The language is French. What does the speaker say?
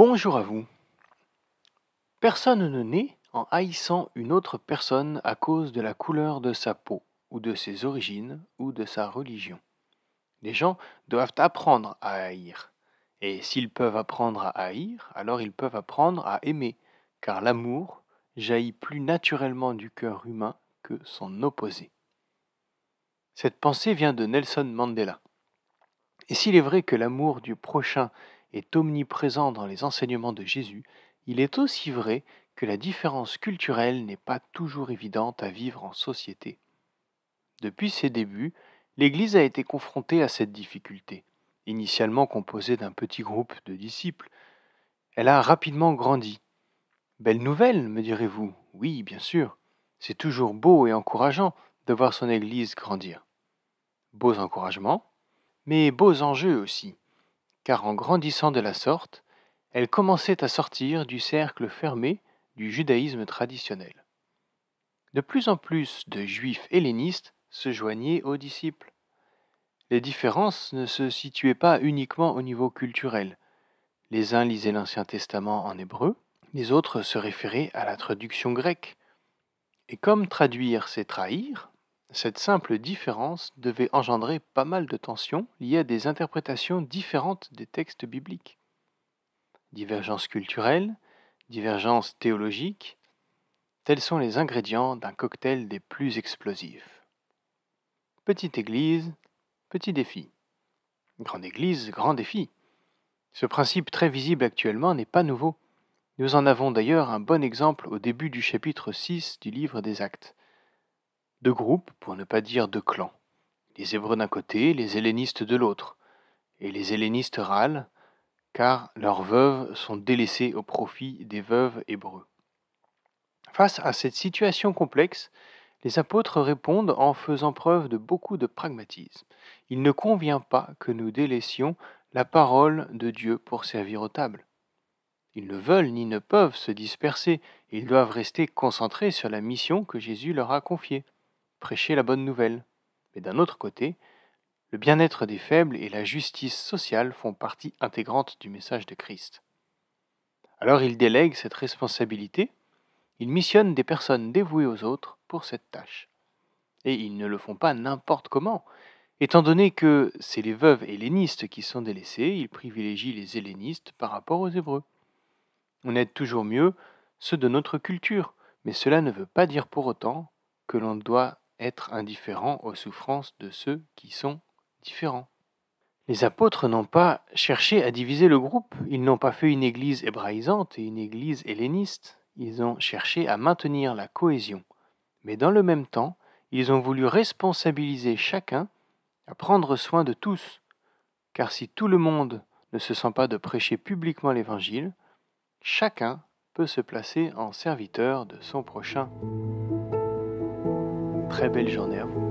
Bonjour à vous. Personne ne naît en haïssant une autre personne à cause de la couleur de sa peau, ou de ses origines, ou de sa religion. Les gens doivent apprendre à haïr. Et s'ils peuvent apprendre à haïr, alors ils peuvent apprendre à aimer, car l'amour jaillit plus naturellement du cœur humain que son opposé. Cette pensée vient de Nelson Mandela. Et s'il est vrai que l'amour du prochain est omniprésent dans les enseignements de Jésus, il est aussi vrai que la différence culturelle n'est pas toujours évidente à vivre en société. Depuis ses débuts, l'Église a été confrontée à cette difficulté. Initialement composée d'un petit groupe de disciples, elle a rapidement grandi. Belle nouvelle, me direz-vous Oui, bien sûr. C'est toujours beau et encourageant de voir son Église grandir. Beaux encouragements, mais beaux enjeux aussi car en grandissant de la sorte, elle commençait à sortir du cercle fermé du judaïsme traditionnel. De plus en plus de juifs hellénistes se joignaient aux disciples. Les différences ne se situaient pas uniquement au niveau culturel. Les uns lisaient l'Ancien Testament en hébreu, les autres se référaient à la traduction grecque. Et comme traduire c'est trahir, cette simple différence devait engendrer pas mal de tensions liées à des interprétations différentes des textes bibliques. Divergences culturelles, divergences théologiques, tels sont les ingrédients d'un cocktail des plus explosifs. Petite Église, petit défi. Grande Église, grand défi. Ce principe très visible actuellement n'est pas nouveau. Nous en avons d'ailleurs un bon exemple au début du chapitre 6 du livre des Actes deux groupes, pour ne pas dire de clans, les Hébreux d'un côté, les Hellénistes de l'autre, et les Hellénistes râlent, car leurs veuves sont délaissées au profit des veuves hébreux. Face à cette situation complexe, les apôtres répondent en faisant preuve de beaucoup de pragmatisme. Il ne convient pas que nous délaissions la parole de Dieu pour servir aux tables. Ils ne veulent ni ne peuvent se disperser, ils doivent rester concentrés sur la mission que Jésus leur a confiée prêcher la bonne nouvelle. Mais d'un autre côté, le bien-être des faibles et la justice sociale font partie intégrante du message de Christ. Alors il délègue cette responsabilité, il missionne des personnes dévouées aux autres pour cette tâche. Et ils ne le font pas n'importe comment. Étant donné que c'est les veuves hellénistes qui sont délaissées, il privilégie les hellénistes par rapport aux Hébreux. On aide toujours mieux ceux de notre culture, mais cela ne veut pas dire pour autant que l'on doit être indifférent aux souffrances de ceux qui sont différents. Les apôtres n'ont pas cherché à diviser le groupe, ils n'ont pas fait une église hébraïsante et une église helléniste, ils ont cherché à maintenir la cohésion. Mais dans le même temps, ils ont voulu responsabiliser chacun à prendre soin de tous, car si tout le monde ne se sent pas de prêcher publiquement l'Évangile, chacun peut se placer en serviteur de son prochain très belle journée à vous.